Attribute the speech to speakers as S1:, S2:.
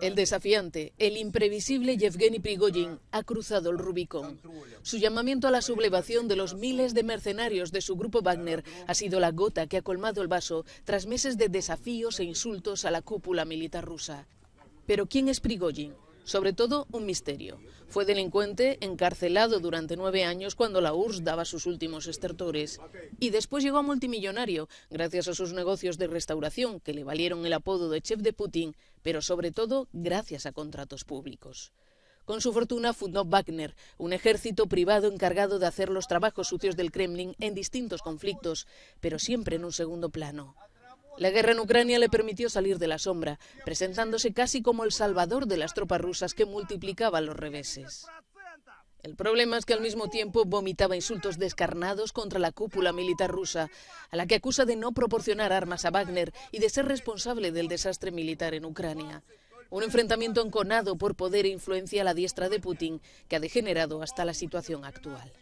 S1: El desafiante, el imprevisible Yevgeny Prigozhin ha cruzado el Rubicón. Su llamamiento a la sublevación de los miles de mercenarios de su grupo Wagner ha sido la gota que ha colmado el vaso tras meses de desafíos e insultos a la cúpula militar rusa. Pero ¿quién es Prigozhin? sobre todo un misterio. Fue delincuente, encarcelado durante nueve años cuando la URSS daba sus últimos estertores. Y después llegó a multimillonario, gracias a sus negocios de restauración, que le valieron el apodo de chef de Putin, pero sobre todo gracias a contratos públicos. Con su fortuna fundó Wagner, un ejército privado encargado de hacer los trabajos sucios del Kremlin en distintos conflictos, pero siempre en un segundo plano. La guerra en Ucrania le permitió salir de la sombra, presentándose casi como el salvador de las tropas rusas que multiplicaban los reveses. El problema es que al mismo tiempo vomitaba insultos descarnados contra la cúpula militar rusa, a la que acusa de no proporcionar armas a Wagner y de ser responsable del desastre militar en Ucrania. Un enfrentamiento enconado por poder e influencia a la diestra de Putin, que ha degenerado hasta la situación actual.